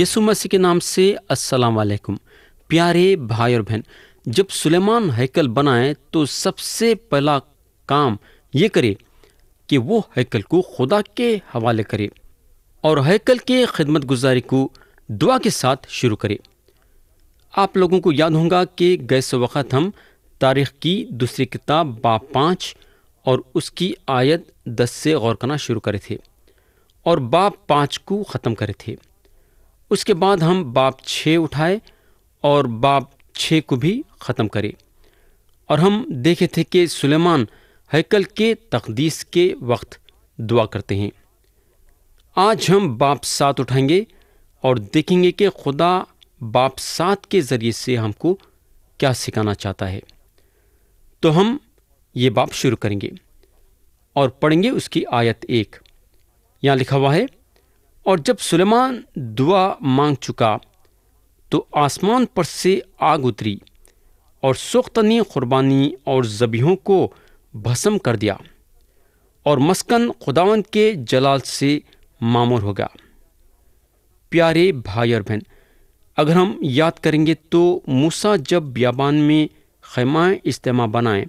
यसु मसीह के नाम से अस्सलाम वालेकुम प्यारे भाई और बहन जब सुलेमान हैकल बनाए तो सबसे पहला काम ये करे कि वो हैकल को खुदा के हवाले करे और हैकल के खिदमत गुजारी को दुआ के साथ शुरू करे आप लोगों को याद होगा कि गैस वक़्त हम तारीख़ की दूसरी किताब बा पाँच और उसकी आयत दस से गौर करना शुरू करे थे और बाप पाँच को ख़त्म करे थे उसके बाद हम बाप छः उठाए और बाप छः को भी ख़त्म करें और हम देखे थे कि सुलेमान हैकल के तकदीस के वक्त दुआ करते हैं आज हम बाप सात उठाएंगे और देखेंगे कि खुदा बाप सात के ज़रिए से हमको क्या सिखाना चाहता है तो हम ये बाप शुरू करेंगे और पढ़ेंगे उसकी आयत एक यहाँ लिखा हुआ है और जब सुलेमान दुआ मांग चुका तो आसमान पर से आग उतरी और सुख्तनी कुर्बानी और जबीहों को भस्म कर दिया और मस्कन खुदावंत के जलाल से मामूर गया प्यारे भाई और बहन अगर हम याद करेंगे तो मूसा जब बियाबान में खैमाएँ इस्तेमा बनाएं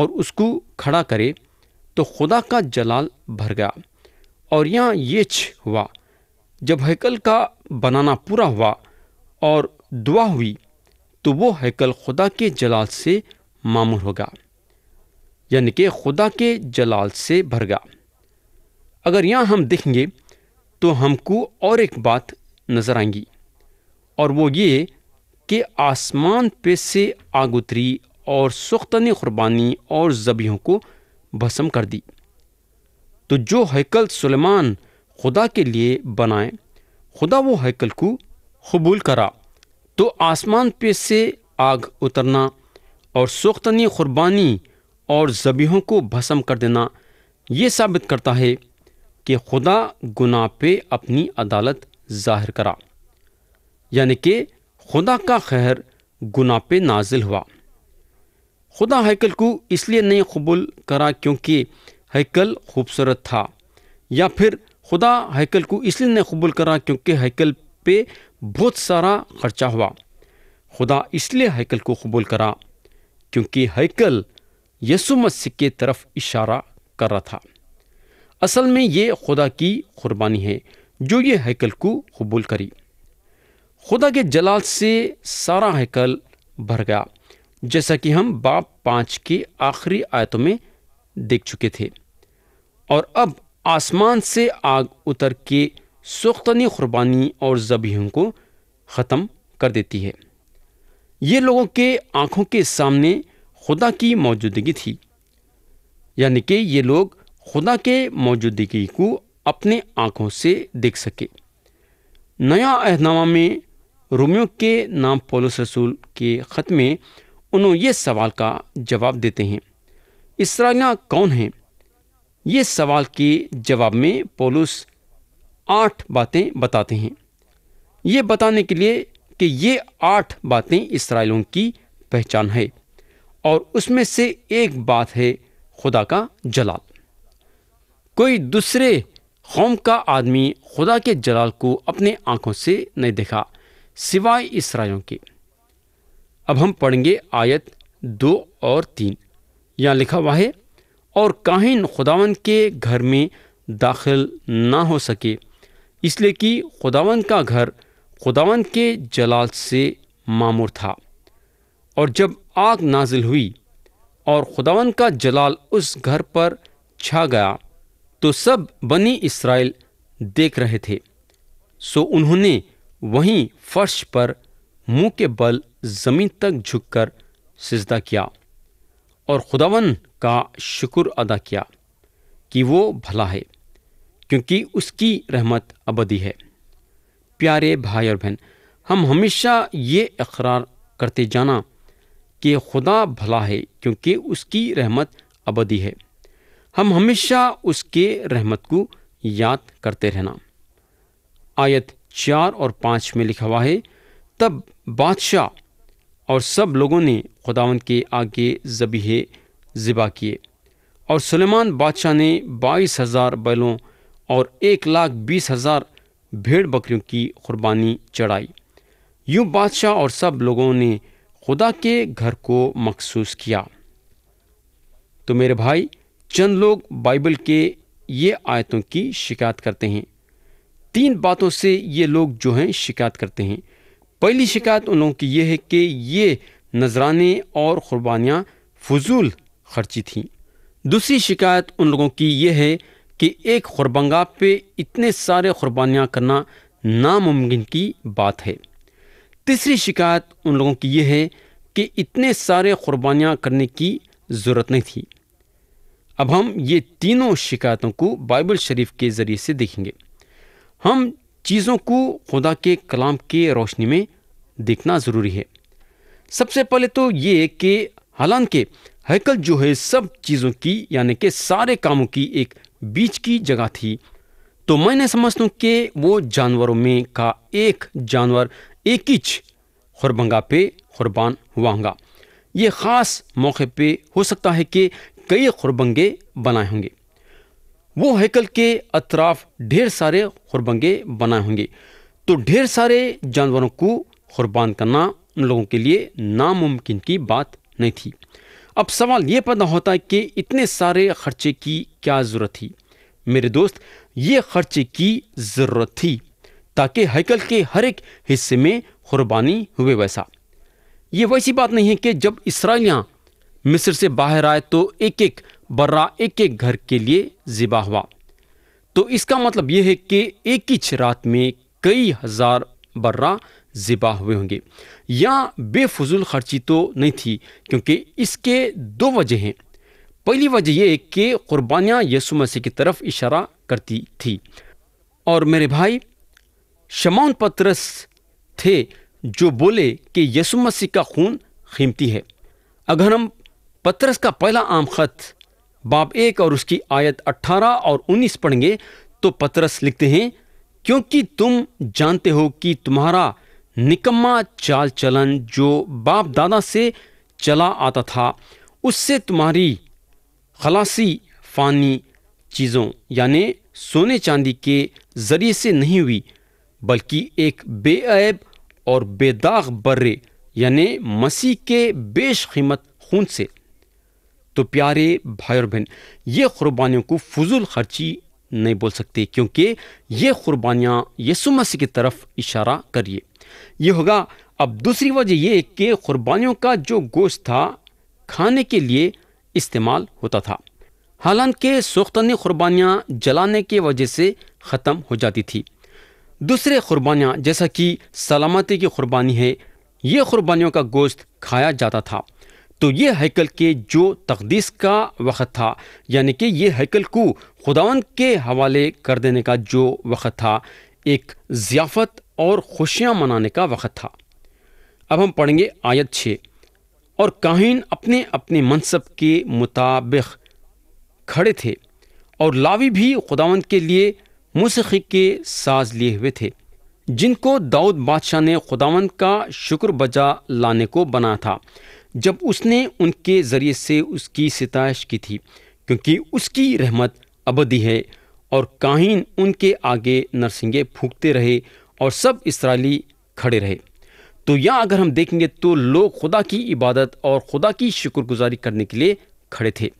और उसको खड़ा करें तो खुदा का जलाल भर गया और यहाँ छ हुआ जब हैकल का बनाना पूरा हुआ और दुआ हुई तो वो हैकल खुदा के जलाल से मामूर होगा यानी कि खुदा के जलाल से भरगा अगर यहाँ हम देखेंगे तो हमको और एक बात नज़र आएंगी और वो ये कि आसमान पे से आग उतरी और सुख्तनी कुर्बानी और जबियों को भस्म कर दी तो जो हैकल सुलेमान खुदा के लिए बनाए खुदा वो हैकल को कबूल करा तो आसमान पे से आग उतरना और सोख्तनी कुर्बानी और जबीहों को भस्म कर देना ये साबित करता है कि खुदा गुनाह पे अपनी अदालत जाहिर करा यानी कि खुदा का खैर गुनाह पे नाजिल हुआ खुदा हैकल को इसलिए नहीं कबूल करा क्योंकि हैकल खूबसूरत था या फिर खुदा हैकल को इसलिए नहीं कबूल करा क्योंकि हैकल पे बहुत सारा खर्चा हुआ खुदा इसलिए हैकल को कबूल करा क्योंकि हैकल यसु मसीह के तरफ इशारा कर रहा था असल में ये खुदा की कुर्बानी है जो ये हैकल को कबूल करी खुदा के जलाल से सारा हैकल भर गया जैसा कि हम बाप पाँच के आखिरी आयतों में देख चुके थे और अब आसमान से आग उतर के सुख्तनी कुरबानी और जबी को ख़त्म कर देती है ये लोगों के आँखों के सामने खुदा की मौजूदगी थी यानी कि ये लोग खुदा के मौजूदगी को अपने आँखों से देख सके नया अहनामा में रोमियो के नाम पोलस रसूल के ख़त में उन्होंने ये सवाल का जवाब देते हैं इसराइलियाँ कौन हैं ये सवाल के जवाब में पोलुस आठ बातें बताते हैं ये बताने के लिए कि ये आठ बातें इसराइलों की पहचान है और उसमें से एक बात है खुदा का जलाल कोई दूसरे कौम का आदमी खुदा के जलाल को अपने आंखों से नहीं देखा सिवाय इसराइलों के अब हम पढ़ेंगे आयत दो और तीन यहाँ लिखा हुआ है और काहिन खुदावन के घर में दाखिल ना हो सके इसलिए कि खुदावन का घर खुदावन के जलाल से मामूर था और जब आग नाजिल हुई और खुदावन का जलाल उस घर पर छा गया तो सब बनी इसराइल देख रहे थे सो उन्होंने वहीं फर्श पर मुंह के बल ज़मीन तक झुककर सिजदा किया और खुदावन का शुक्र अदा किया कि वो भला है क्योंकि उसकी रहमत अबदी है प्यारे भाई और बहन हम हमेशा ये इकरार करते जाना कि खुदा भला है क्योंकि उसकी रहमत अबदी है हम हमेशा उसके रहमत को याद करते रहना आयत चार और पाँच में लिखा हुआ है तब बादशाह और सब लोगों ने खुदावन के आगे जबीहे ज़िबा किए और सुलेमान बादशाह ने बाईस हज़ार बैलों और एक लाख बीस हज़ार भेड़ बकरियों की कुर्बानी चढ़ाई यूँ बादशाह और सब लोगों ने खुदा के घर को मखसूस किया तो मेरे भाई चंद लोग बाइबल के ये आयतों की शिकायत करते हैं तीन बातों से ये लोग जो हैं शिकायत करते हैं पहली शिकायत उन लोगों की यह है कि ये नजराने और क़ुरबानियाँ फजूल खर्ची थीं दूसरी शिकायत उन लोगों की यह है कि एक खुरबंगा पे इतने सारे क़ुरबानियाँ करना नामुमकिन की बात है तीसरी शिकायत उन लोगों की यह है कि इतने सारे क़ुरबानियाँ करने की ज़रूरत नहीं थी अब हम ये तीनों शिकायतों को बाइबल शरीफ के ज़रिए से देखेंगे हम चीज़ों को खुदा के कलाम के रोशनी में देखना ज़रूरी है सबसे पहले तो ये कि हालांकि हैकल जो है सब चीज़ों की यानी कि सारे कामों की एक बीच की जगह थी तो मैंने समझता हूँ कि वो जानवरों में का एक जानवर एक ही खुरबंगा पे कुरबान हुआ होगा ये ख़ास मौके पे हो सकता है कि कई खुरबंगे बनाए होंगे वो हैकल के अतराफ ढेर सारे खुरबंगे बनाए होंगे तो ढेर सारे जानवरों को खुरबान करना उन लोगों के लिए नामुमकिन की बात नहीं थी अब सवाल ये पैदा होता है कि इतने सारे खर्चे की क्या ज़रूरत थी मेरे दोस्त ये खर्चे की ज़रूरत थी ताकि हैकल के हर एक हिस्से में कुर्बानी हुए वैसा ये वैसी बात नहीं है कि जब इसराइलियाँ मिस्र से बाहर आए तो एक एक बर्रा एक एक घर के लिए ज़िबा हुआ तो इसका मतलब यह है कि एक ही रात में कई हज़ार बर्रा ज़िबा हुए होंगे या बेफजूल खर्ची तो नहीं थी क्योंकि इसके दो वजह हैं पहली वजह यह कि क़ुरबानियाँ यसु मसीह की तरफ इशारा करती थी और मेरे भाई शमान पत्रस थे जो बोले कि यसु मसीह का खून कीमती है अगर हम पत्रस का पहला आम खत बाब एक और उसकी आयत 18 और 19 पढ़ेंगे तो पत्रस लिखते हैं क्योंकि तुम जानते हो कि तुम्हारा निकम्मा चाल चलन जो बाप दादा से चला आता था उससे तुम्हारी खलासी फानी चीज़ों यानि सोने चांदी के ज़रिए से नहीं हुई बल्कि एक बेअब और बेदाग बर्रे यानि मसीह के बेश कीमत खून से तो प्यारे भाई और बहन ये क़ुरबानियों को फजूल खर्ची नहीं बोल सकते क्योंकि ये क़ुरबानियाँ यसु मसीह की तरफ इशारा करिए ये होगा अब दूसरी वजह यह कि कुर्बानियों का जो गोश्त था खाने के लिए इस्तेमाल होता था हालांकि सोख्तनी कुर्बानियाँ जलाने की वजह से ख़त्म हो जाती थी दूसरे कुर्बानियाँ जैसा कि सलामती की कुर्बानी है ये कुर्बानियों का गोश्त खाया जाता था तो ये हैकल के जो तकदीस का वक़्त था यानी कि ये हैकल को खुदावन के हवाले कर देने का जो वक़्त था एक ज़ियाफ़त और खुशियाँ मनाने का वक़्त था अब हम पढ़ेंगे आयत छः और काहिन अपने अपने मनसब के मुताबिक खड़े थे और लावी भी खुदावंत के लिए मूसखी के साज लिए हुए थे जिनको दाऊद बादशाह ने खुदावंत का शुक्र बजा लाने को बना था जब उसने उनके ज़रिए से उसकी सितश की थी क्योंकि उसकी रहमत अबदी है और काहिन उनके आगे नरसिंगे फूकते रहे और सब इसराइली खड़े रहे तो यहाँ अगर हम देखेंगे तो लोग खुदा की इबादत और खुदा की शुक्रगुजारी करने के लिए खड़े थे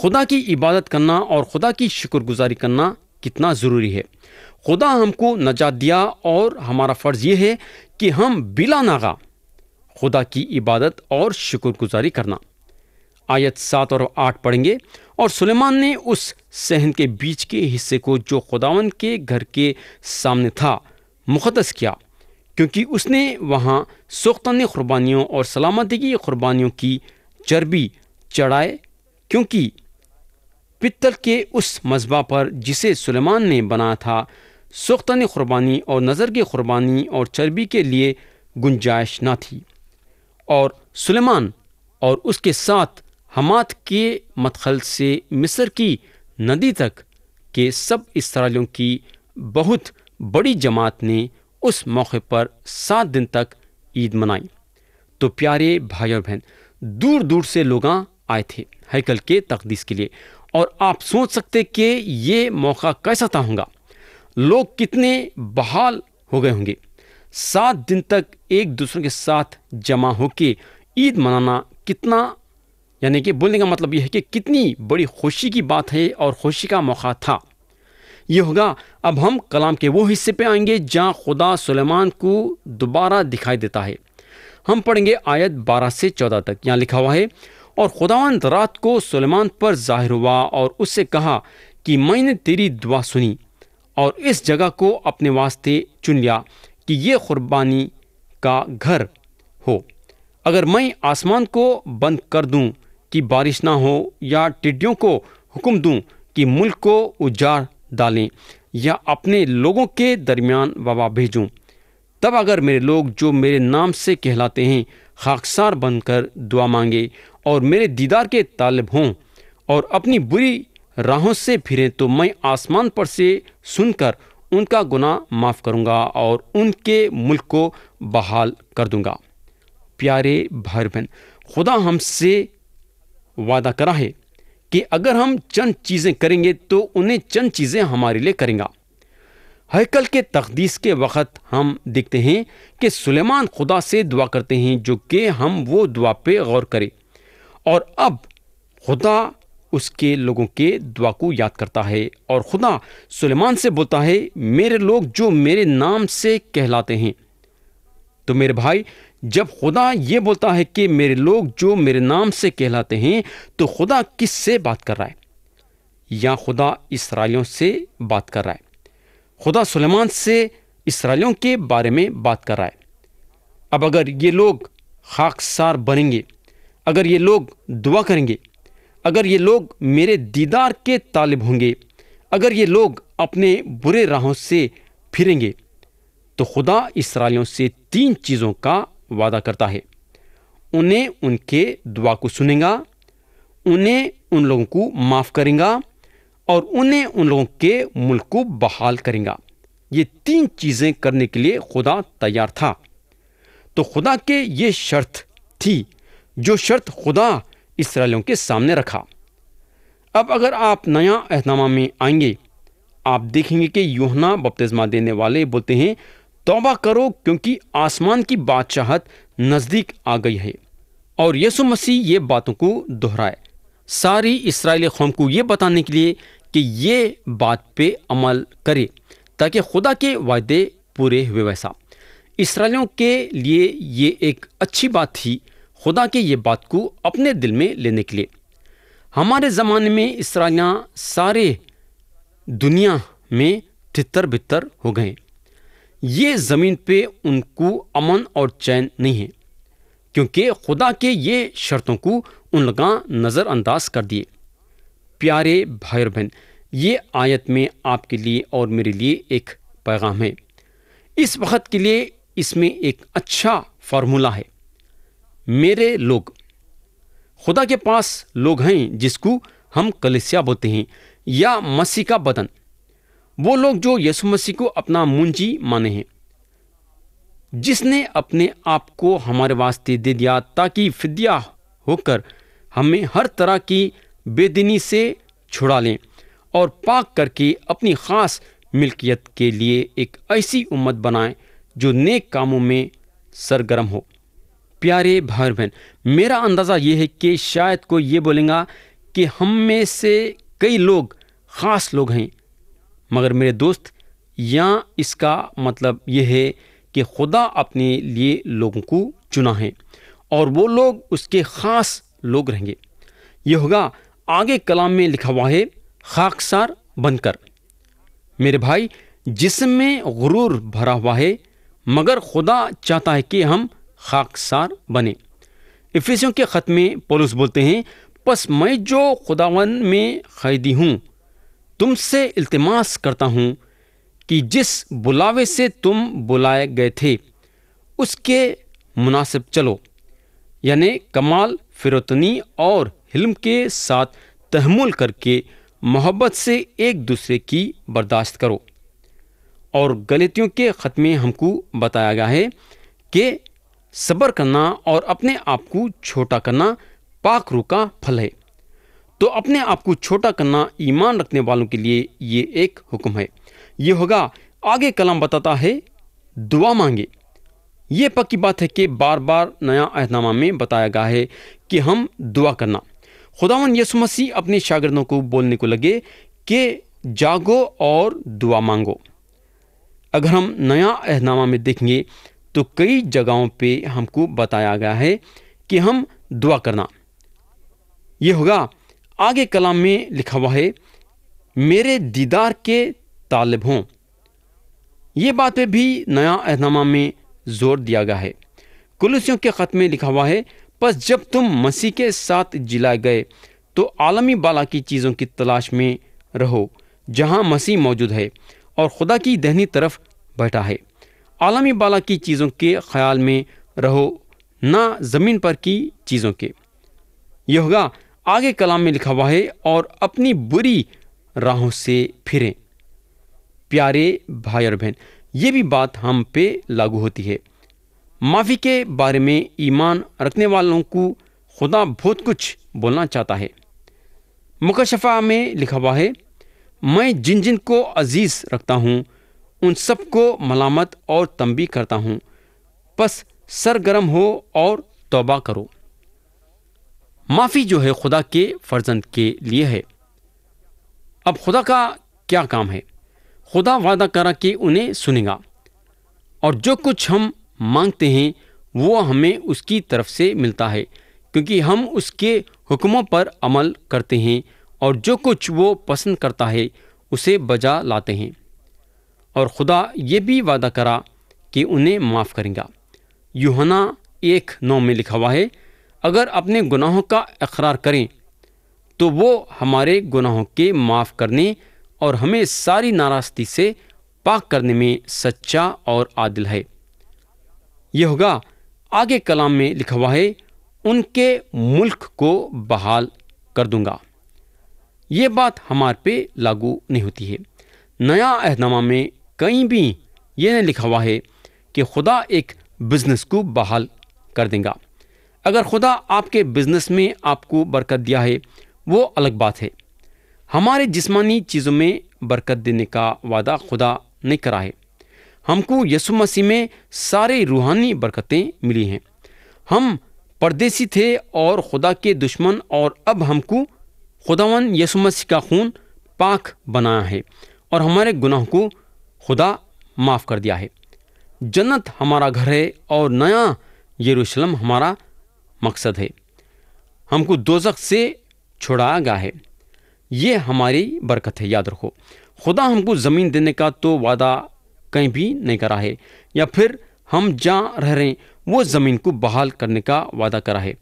खुदा की इबादत करना और खुदा की शुक्रगुजारी करना कितना ज़रूरी है खुदा हमको नजात दिया और हमारा फ़र्ज़ यह है कि हम बिला नागा खुदा की इबादत और शुक्रगुजारी करना आयत सात और आठ पढ़ेंगे और सुलेमान ने उस सहन के बीच के हिस्से को जो खुदावन के घर के सामने था मुखदस किया क्योंकि उसने वहाँ सोख्तान क़ुरबानियों और सलामती की क़ुरबानियों की चर्बी चढ़ाए क्योंकि पित्तल के उस मजबा पर जिसे सुलेमान ने बनाया था सोख्तान क़ुरबानी और नज़र की क़ुरबानी और चर्बी के लिए गुंजाइश ना थी और सुलेमान और उसके साथ हमात के मतखल से मिस्र की नदी तक के सब इसराइलों की बहुत बड़ी जमात ने उस मौके पर सात दिन तक ईद मनाई तो प्यारे भाई और बहन दूर दूर से लोग आए थे हैकल के तकदीस के लिए और आप सोच सकते कि ये मौका कैसा था होगा लोग कितने बहाल हो गए होंगे सात दिन तक एक दूसरे के साथ जमा के ईद मनाना कितना यानी कि बोलने का मतलब यह है कि कितनी बड़ी खुशी की बात है और खुशी का मौका था ये होगा अब हम कलाम के वो हिस्से पे आएंगे जहाँ खुदा सुलेमान को दोबारा दिखाई देता है हम पढ़ेंगे आयत 12 से 14 तक यहाँ लिखा हुआ है और खुदावंत रात को सुलेमान पर जाहिर हुआ और उससे कहा कि मैंने तेरी दुआ सुनी और इस जगह को अपने वास्ते चुन लिया कि ये कुर्बानी का घर हो अगर मैं आसमान को बंद कर दूं कि बारिश ना हो या टिड्डियों को हुक्म दूं कि मुल्क को उजाड़ डालें या अपने लोगों के दरमियान वबा भेजूँ तब अगर मेरे लोग जो मेरे नाम से कहलाते हैं खाकसार बनकर दुआ मांगे और मेरे दीदार के तालब हों और अपनी बुरी राहों से फिरें तो मैं आसमान पर से सुनकर उनका गुनाह माफ़ करूंगा और उनके मुल्क को बहाल कर दूंगा प्यारे भाई बहन खुदा हमसे वादा करा है कि अगर हम चंद चीज़ें करेंगे तो उन्हें चंद चीज़ें हमारे लिए करेंगे हैकल के तकदीस के वक्त हम देखते हैं कि सुलेमान खुदा से दुआ करते हैं जो कि हम वो दुआ पे गौर करें और अब खुदा उसके लोगों के दुआ को याद करता है और खुदा सुलेमान से बोलता है मेरे लोग जो मेरे नाम से कहलाते हैं तो मेरे भाई जब खुदा ये बोलता है कि मेरे लोग जो मेरे नाम से कहलाते हैं तो खुदा किस से बात कर रहा है या खुदा इसराइलियों से बात कर रहा है खुदा सुलेमान से इसराइलियों के बारे में बात कर रहा है अब अगर ये लोग खाकसार बनेंगे अगर ये लोग दुआ करेंगे अगर ये लोग मेरे दीदार के तालिब होंगे अगर ये लोग अपने बुरे राहों से फिरेंगे तो खुदा इसराइलियों से तीन चीज़ों का वादा करता है उन्हें उनके दुआ को सुनेगा उन्हें उन लोगों को माफ़ करेगा और उन्हें उन लोगों के मुल्क को बहाल करेगा ये तीन चीज़ें करने के लिए खुदा तैयार था तो खुदा के ये शर्त थी जो शर्त खुदा इसराइलों के सामने रखा अब अगर आप नया अहनामा में आएंगे आप देखेंगे कि योहना बपतिस्मा देने वाले बोलते हैं तौबा करो क्योंकि आसमान की बादशाहत नज़दीक आ गई है और यसु मसीह ये बातों को दोहराए सारी इसराइली कौम को ये बताने के लिए कि ये बात पे अमल करे ताकि खुदा के वायदे पूरे हुए वैसा इसराइलियों के लिए ये एक अच्छी बात थी खुदा के ये बात को अपने दिल में लेने के लिए हमारे ज़माने में इसराइलियाँ सारे दुनिया में तितर बितर हो गए ये ज़मीन पे उनको अमन और चैन नहीं है क्योंकि खुदा के ये शर्तों को उन लगा नज़रअंदाज कर दिए प्यारे भाई और बहन ये आयत में आपके लिए और मेरे लिए एक पैगाम है इस वक्त के लिए इसमें एक अच्छा फार्मूला है मेरे लोग खुदा के पास लोग हैं जिसको हम कलिसिया बोलते हैं या मसीह का बदन वो लोग जो यीशु मसीह को अपना मुंजी माने हैं जिसने अपने आप को हमारे वास्ते दे दिया ताकि फिदिया होकर हमें हर तरह की बेदिनी से छुड़ा लें और पाक करके अपनी ख़ास मिल्कियत के लिए एक ऐसी उम्मत बनाएं जो नेक कामों में सरगर्म हो प्यारे भाई बहन मेरा अंदाज़ा ये है कि शायद कोई ये बोलेगा कि हम में से कई लोग ख़ास लोग हैं मगर मेरे दोस्त यहाँ इसका मतलब यह है कि खुदा अपने लिए लोगों को चुना है और वो लोग उसके ख़ास लोग रहेंगे यह होगा आगे कलाम में लिखा हुआ है खाकसार बनकर मेरे भाई जिसम में गुरूर भरा हुआ है मगर खुदा चाहता है कि हम खाकसार बने इफिसियों के ख़त में पोलस बोलते हैं बस मैं जो खुदावन में कैदी हूँ तुमसे इल्तमास करता हूँ कि जिस बुलावे से तुम बुलाए गए थे उसके मुनासिब चलो यानि कमाल फिरतनी और हिल्म के साथ तहमुल करके मोहब्बत से एक दूसरे की बर्दाश्त करो और गलतियों के ख़त में हमको बताया गया है कि सब्र करना और अपने आप को छोटा करना रू का फल है तो अपने आप को छोटा करना ईमान रखने वालों के लिए ये एक हुक्म है ये होगा आगे कलाम बताता है दुआ मांगे ये पक्की बात है कि बार बार नया अहदनामा में बताया गया है कि हम दुआ करना खुदावन यसु मसीह अपने शागिदों को बोलने को लगे कि जागो और दुआ मांगो अगर हम नया अहदनामा में देखेंगे तो कई जगहों पे हमको बताया गया है कि हम दुआ करना यह होगा आगे कलाम में लिखा हुआ है मेरे दीदार के तालब हों ये बातें भी नया अहनामा में जोर दिया गया है कुलसियों के ख़त में लिखा हुआ है बस जब तुम मसीह के साथ जिलाए गए तो आलमी बाला की चीज़ों की तलाश में रहो जहाँ मसीह मौजूद है और खुदा की दहनी तरफ बैठा है आलमी बाला की चीज़ों के ख्याल में रहो ना ज़मीन पर की चीज़ों के यह होगा आगे कलाम में लिखा हुआ है और अपनी बुरी राहों से फिरें प्यारे भाई और बहन ये भी बात हम पे लागू होती है माफ़ी के बारे में ईमान रखने वालों को खुदा बहुत कुछ बोलना चाहता है मुकशफा में लिखा हुआ है मैं जिन जिन को अजीज़ रखता हूँ उन सबको मलामत और तंबी करता हूँ बस सरगर्म हो और तोबा करो माफ़ी जो है खुदा के फर्जंद के लिए है अब खुदा का क्या काम है खुदा वादा करा कि उन्हें सुनेगा और जो कुछ हम मांगते हैं वो हमें उसकी तरफ से मिलता है क्योंकि हम उसके हुक्मों पर अमल करते हैं और जो कुछ वो पसंद करता है उसे बजा लाते हैं और खुदा ये भी वादा करा कि उन्हें माफ़ करेगा यूहना एक नौ में लिखा हुआ है अगर अपने गुनाहों का इकरार करें तो वो हमारे गुनाहों के माफ़ करने और हमें सारी नाराज़गी से पाक करने में सच्चा और आदिल है यह होगा आगे कलाम में लिखा हुआ है उनके मुल्क को बहाल कर दूंगा ये बात हमारे पे लागू नहीं होती है नया अहदनामा में कहीं भी यह नहीं लिखा हुआ है कि खुदा एक बिजनेस को बहाल कर देगा अगर खुदा आपके बिजनेस में आपको बरकत दिया है वो अलग बात है हमारे जिस्मानी चीज़ों में बरकत देने का वादा खुदा ने करा है हमको यसु मसीह में सारे रूहानी बरकतें मिली हैं हम परदेसी थे और खुदा के दुश्मन और अब हमको खुदावन यसु मसीह का खून पाक बनाया है और हमारे गुनाह को खुदा माफ़ कर दिया है जन्नत हमारा घर है और नया यरूशलेम हमारा मकसद है हमको दोजक से छुड़ा गया है ये हमारी बरकत है याद रखो खुदा हमको ज़मीन देने का तो वादा कहीं भी नहीं करा है या फिर हम जहाँ रह रहे हैं वो ज़मीन को बहाल करने का वादा करा है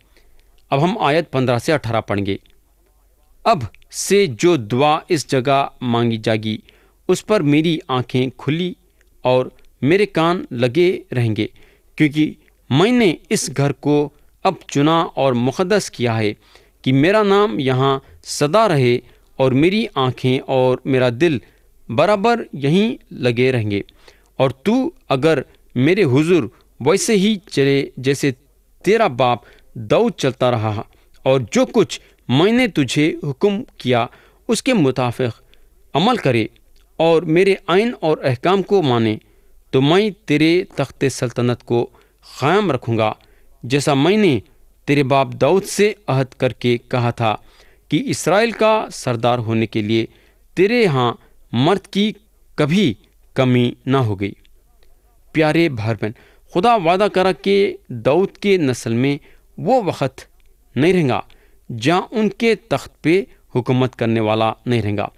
अब हम आयत पंद्रह से अठारह पढ़ेंगे अब से जो दुआ इस जगह मांगी जाएगी उस पर मेरी आंखें खुली और मेरे कान लगे रहेंगे क्योंकि मैंने इस घर को अब चुना और मुकदस किया है कि मेरा नाम यहाँ सदा रहे और मेरी आँखें और मेरा दिल बराबर यहीं लगे रहेंगे और तू अगर मेरे हुजूर वैसे ही चले जैसे तेरा बाप दाऊद चलता रहा और जो कुछ मैंने तुझे हुक्म किया उसके मुताबिक अमल करे और मेरे आयन और अहकाम को माने तो मैं तेरे तख्त सल्तनत को क़ायम रखूँगा जैसा मैंने तेरे बाप दाऊद से अहद करके कहा था कि इसराइल का सरदार होने के लिए तेरे यहाँ मर्द की कभी कमी ना हो गई प्यारे भाई बहन खुदा वादा करा कि दाऊद के नस्ल में वो वक़्त नहीं रहेगा जहाँ उनके तख्त पे हुकूमत करने वाला नहीं रहेगा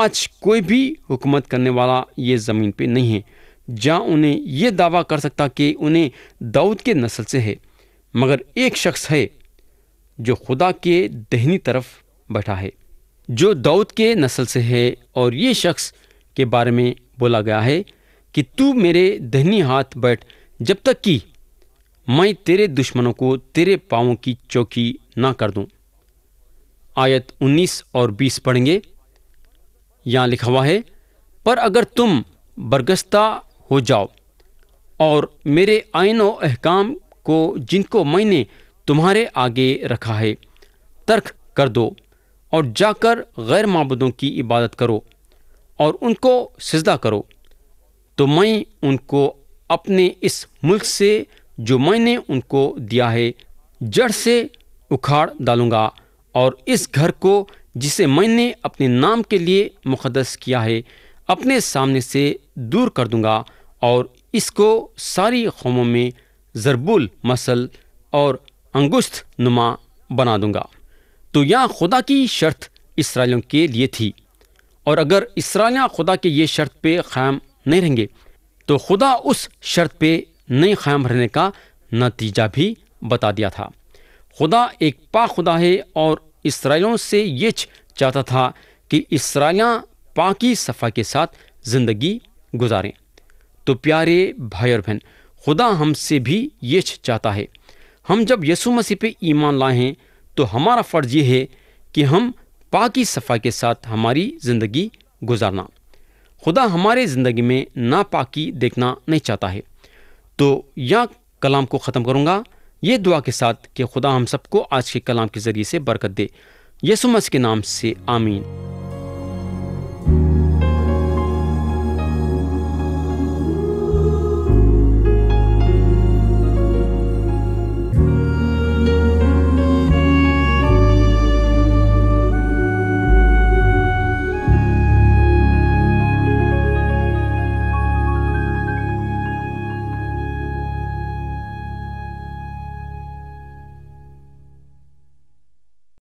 आज कोई भी हुकूमत करने वाला ये ज़मीन पे नहीं है जहाँ उन्हें यह दावा कर सकता कि उन्हें दाऊद के नस्ल से है मगर एक शख्स है जो खुदा के दहनी तरफ बैठा है जो दाऊद के नस्ल से है और ये शख्स के बारे में बोला गया है कि तू मेरे दहनी हाथ बैठ जब तक कि मैं तेरे दुश्मनों को तेरे पाँव की चौकी ना कर दूं। आयत 19 और 20 पढ़ेंगे यहाँ लिखा हुआ है पर अगर तुम बरगस्ता हो जाओ और मेरे आयन व अहकाम को जिनको मैंने तुम्हारे आगे रखा है तर्क कर दो और जाकर गैर मबदों की इबादत करो और उनको सजदा करो तो मैं उनको अपने इस मुल्क से जो मैंने उनको दिया है जड़ से उखाड़ डालूंगा और इस घर को जिसे मैंने अपने नाम के लिए मुकदस किया है अपने सामने से दूर कर दूंगा और इसको सारी कौमों में ज़रबुल मसल और अंगुस्त नुमा बना दूंगा तो यहाँ खुदा की शर्त इसराइलों के लिए थी और अगर इसराइलियाँ खुदा के ये शर्त पे कायम नहीं रहेंगे तो खुदा उस शर्त पे नहीं क़ायम रहने का नतीजा भी बता दिया था खुदा एक पा खुदा है और इसराइलों से ये चाहता था कि इसराइलियाँ पाकि सफ़ा के साथ ज़िंदगी गुजारें तो प्यारे भाई और बहन खुदा हमसे भी ये चाहता है हम जब यसु मसीह पे ईमान लाए हैं तो हमारा फ़र्ज़ ये है कि हम पाकि सफ़ा के साथ हमारी ज़िंदगी गुजारना खुदा हमारे ज़िंदगी में नापाकी देखना नहीं चाहता है तो यह कलाम को ख़त्म करूँगा ये दुआ के साथ कि खुदा हम सबको आज के कलाम के ज़रिए से बरकत दे यसु मसीह के नाम से आमीन